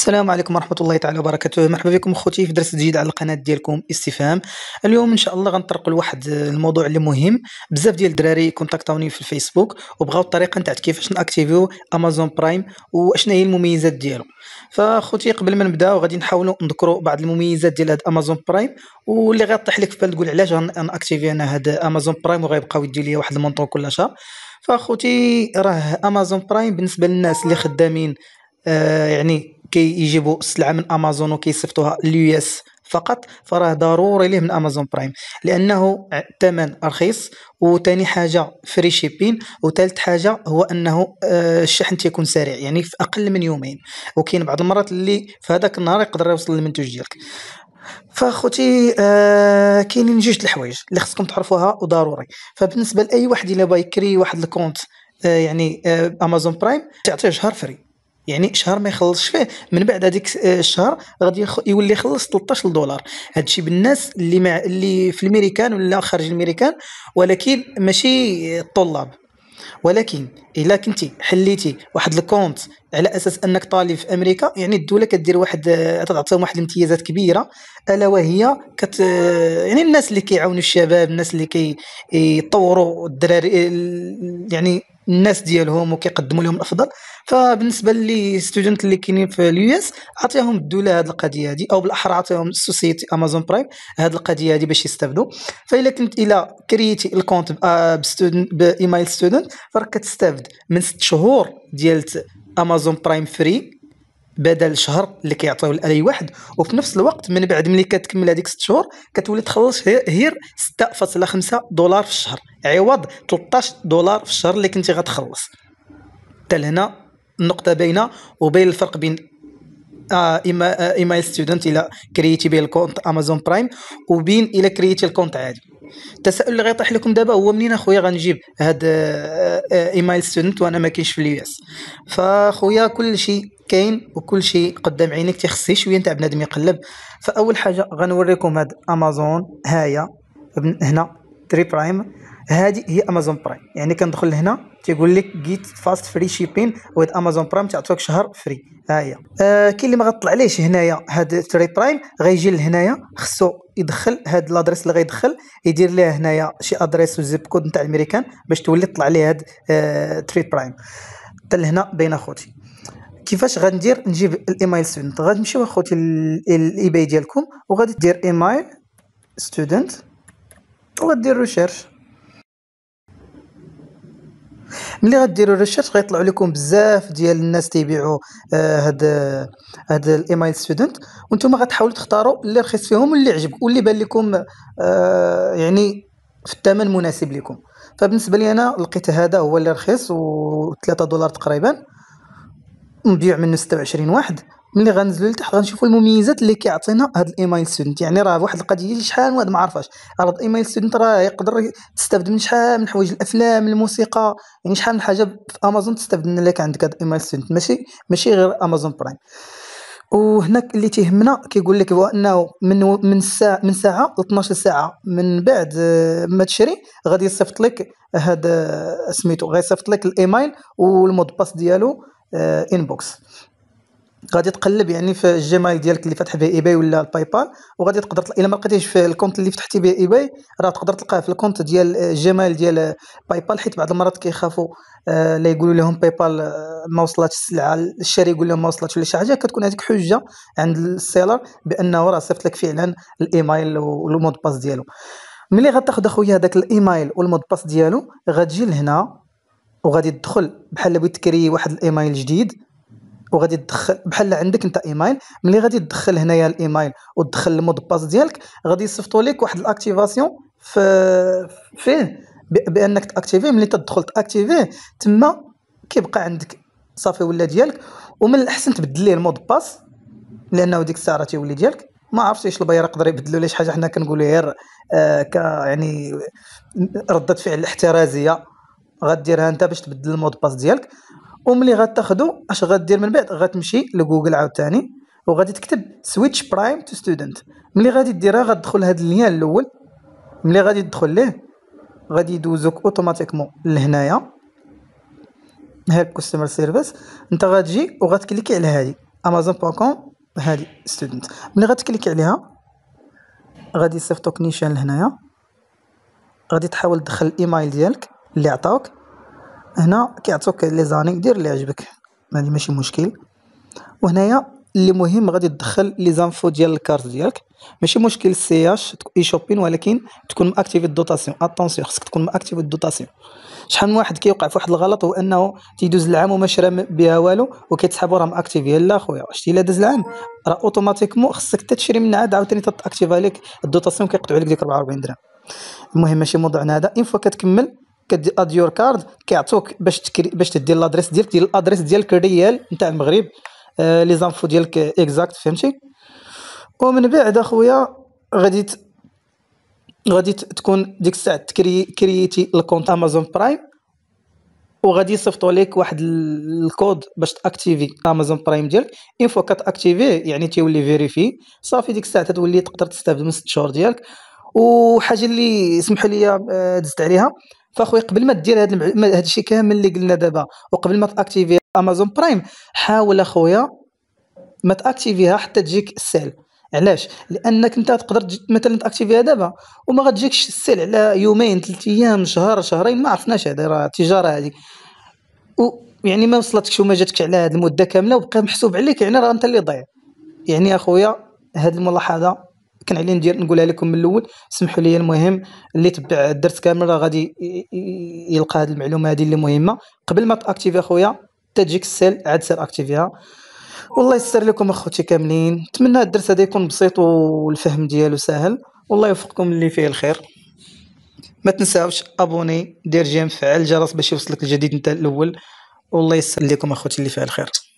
السلام عليكم ورحمه الله تعالى وبركاته مرحبا بكم خوتي في درس جديد على القناه ديالكم استفهام اليوم ان شاء الله غنطرقوا لواحد الموضوع اللي مهم بزاف ديال الدراري كونتاكتوني في الفيسبوك وبغاو الطريقه نتاع كيفاش ناكتيفيو امازون برايم واشنا هي المميزات ديالو فخوتي قبل ما نبداو غادي نحاولوا نذكروا بعض المميزات ديال هاد امازون برايم واللي غيطيح لك في بال تقول علاش غنأكتيفي انا هاد امازون برايم وغيبقاو يديو لي واحد المونطون كل شهر فاخوتي راه امازون برايم بالنسبه للناس اللي خدامين آه يعني كيجيبوا كي السلعه من امازون وكيصيفطوها لليو اس فقط فراه ضروري ليه من امازون برايم لانه الثمن رخيص وثاني حاجه فري شيبين وثالث حاجه هو انه آه، الشحن تيكون سريع يعني في اقل من يومين وكاين بعض المرات اللي في هذاك النهار يقدر يوصل للمنتوج ديالك فاخوتي آه كاينين جوج الحوايج اللي خصكم تعرفوها وضروري فبالنسبه لاي واحد الا بغى يكري واحد الكونت آه يعني آه امازون برايم تعطيه شهر فري يعني شهر ما يخلصش فيه من بعد هذيك آه، الشهر غادي يولي يخلص 13 دولار هادشي بالناس اللي مع اللي في الميريكان ولا خارج الميريكان ولكن ماشي الطلاب ولكن الا كنتي حليتي واحد الكونت على اساس انك طالب في امريكا يعني الدوله كدير واحد آه، تعطيهم واحد الامتيازات كبيره الا وهي كت آه، يعني الناس اللي كيعاونوا الشباب الناس اللي كيطوروا الدراري يعني الناس ديالهم وكيقدموا لهم الافضل فبالنسبه لي ستودنت اللي كاينين في اليو اس عطيهم الدوله هذه القضيه هذه او بالاحرى عطيهم السوسيتي امازون برايم هذه القضيه هذه باش يستافدوا فإذا كنت الى كريتي الكونت بايميل ستودنت فراك كتستافد من ست شهور ديال امازون برايم فري بدل شهر اللي كيعطيو لاي واحد وفي نفس الوقت من بعد ملي كتكمل هذيك 6 شهور كتولي تخلص هير 6.5 دولار في الشهر عوض 13 دولار في الشهر اللي كنتي غتخلص حتى لهنا النقطه باينه وبين الفرق بين آه اما آه اما ستودنت الى كرييتي بين الكونت امازون برايم وبين الى كرييتي الكونت عادي التساؤل اللي غيطيح لكم دابا هو منين اخويا غنجيب هاد آه ايميل آه، ستودنت وانا ما كاينش في اليو اس فخويا كل شيء كاين وكل شيء قدام عينك تيخصي شويه نتاع بنادم يقلب فاول حاجه غنوريكم هاد امازون هايا هنا تري برايم هذه هي امازون برايم يعني كندخل هنا تيقول لك جيت فاست فري شيبين وهاد امازون برايم تعطيك شهر فري ها هي آه كاين اللي ما غطلع ليش هنايا هاد تري برايم غيجي لهنايا خصو يدخل هاد الادريس اللي غيدخل يدير ليه هنايا شي ادريس وزيب كود نتاع الميريكان باش تولي طلع ليه هاد آه تري برايم حتى لهنا بين اخوتي كيفاش غندير نجيب الايميل ستودنت غنمشيو اخوتي الاي ديالكم وغادي دير ايميل ستودنت وغدير ريسيرش ملي غديروا ريسيرش غيطلعوا لكم بزاف ديال الناس تيبيعوا آه، هاد هاد الايميل ستودنت وانتم غتحاولوا تختاروا اللي رخيص فيهم واللي عجبك واللي بان لكم آه، يعني في الثمن مناسب لكم فبالنسبه لي انا لقيت هذا هو اللي رخيص و 3 دولار تقريبا مبيوع منه 26 واحد ملي غنزلو لتحت غنشوفو المميزات اللي كيعطينا هاد الايميل ستودنت يعني راه واحد القضيه اللي شحال واحد ما عرفهاش راه الايميل ستودنت راه يقدر تستافد من شحال من حوايج الافلام الموسيقى يعني شحال من حاجه في امازون تستافد منها لك عندك هاد الايميل ستودنت ماشي ماشي غير امازون برايم وهناك اللي تيهمنا كيقول لك هو انه من من ساعه من ساعه ل 12 ساعه من بعد آه، ما تشري غادي يصيفط لك هذا آه، سميتو غيصيفط لك الايميل والمود باس ديالو انبوكس آه، غادي تقلب يعني في الجيميل ديالك اللي فاتح به اي باي ولا الباي بال وغادي تقدر الا ما لقيتيش في الكونت اللي فتحتي به اي باي راه تقدر تلقاه في الكونت ديال آه، الجيميل ديال باي آه، بال حيت بعض المرات كيخافوا لا يقولوا لهم باي بال ما وصلتش السلعه الشاري يقول لهم ما وصلتش ولا شي حاجه كتكون هذيك حجه عند السيلر بانه راه صيفط لك فعلا الايميل والمود باس ديالو ملي غتاخذ اخويا هذاك الايميل والمود باس ديالو غتجي لهنا وغادي تدخل بحال بغيت تكري واحد الايميل جديد وغادي تدخل بحال عندك انت ايميل ملي غادي تدخل هنايا الايميل وتدخل المود باس ديالك غادي يصيفطوا لك واحد الاكتيفاسيون في فيه بانك تاكتيفي ملي تدخل تاكتيفيه تما كيبقى عندك صافي ولا ديالك ومن الاحسن تبدل ليه المود باس لانه ديك الساعه تيولي ديالك ما عرفتش اش الباير يقدر يبدلوا ليه شي حاجه حنا كنقولوا غير آه ك يعني رده فعل احترازيه غديرها انت باش تبدل المود باس ديالك وملي غتاخذو اش غدير من بعد غتمشي لجوجل عاوتاني وغادي تكتب سويتش برايم تو ستودنت ملي غادي ديرها غتدخل هذا اللين الاول ملي غادي تدخل ليه غادي يدوزوك اوتوماتيكمون لهنايا هاد كوستمر سيرفيس انت غتجي وغتكليكي على هادي امازون بوان كوم هادي ستودنت ملي غتكليكي عليها غادي يصيفطوك نيشان لهنايا غادي تحاول تدخل الايميل ديالك اللي عطاوك هنا كيعطوك لي زاني دير اللي عجبك ما ماشي مشكل وهنايا اللي مهم غادي تدخل لي زانفو ديال الكارت ديالك ماشي مشكل سي اش اي شوبين ولكن تكون ماكتيفي الدوطاسيون اتونسيون خصك تكون ماكتيفي الدوطاسيون شحال من واحد كيوقع في واحد الغلط هو انه تيدوز العام وما شرا بها والو وكيتسحب راه ماكتيفي لا خويا شتي الا داز العام راه اوتوماتيكمون خصك تشري من عاد عاوتاني تتاكتيفا لك الدوطاسيون كيقطعوا لك ديك 44 درهم المهم ماشي موضوعنا هذا ان فوا كتكمل كدير اديور كارد كيعطوك باش تكري باش تدير لادريس ديالك ديال الادريس ديالك الريال نتاع المغرب آه، لي زانفو ديالك اكزاكت فهمتي ومن بعد اخويا غادي غادي تكون ديك الساعه تكري كرييتي الكونت امازون برايم وغادي يصيفطوا لك واحد الكود باش تاكتيفي امازون برايم ديالك اون فوا كتاكتيفي يعني تيولي فيريفي صافي ديك الساعه تولي تقدر تستافد من 6 شهور ديالك وحاجه اللي سمحوا لي آه، دزت عليها فاخويا قبل ما دير هذا المع... هذا الشيء كامل اللي قلنا دابا وقبل ما تاكتيفي امازون برايم حاول اخويا ما تاكتيفيها حتى تجيك السيل علاش لانك انت تقدر مثلا تاكتيفيها دابا وما غتجيكش السيل على يومين ثلاث ايام شهر شهرين ما عرفناش هذه راه التجاره هذه يعني ما وصلتكش وما جاتكش على هذه المده كامله وبقى محسوب عليك يعني راه انت اللي ضايع يعني اخويا هذه الملاحظه كان علي ندير نقولها لكم من الاول سمحوا لي المهم اللي تبع الدرس كامل راه غادي يلقى هذه المعلومه هذه اللي مهمه قبل ما تاكتيفي اخويا تجيك السيل عاد سير اكتيفيها والله يسر لكم اخوتي كاملين نتمنى الدرس هذا يكون بسيط والفهم ديالو سهل والله يوفقكم اللي فيه الخير ما تنساوش ابوني دير جيم فعل الجرس باش يوصلك الجديد نتا الاول والله يسر لكم اخوتي اللي فيه الخير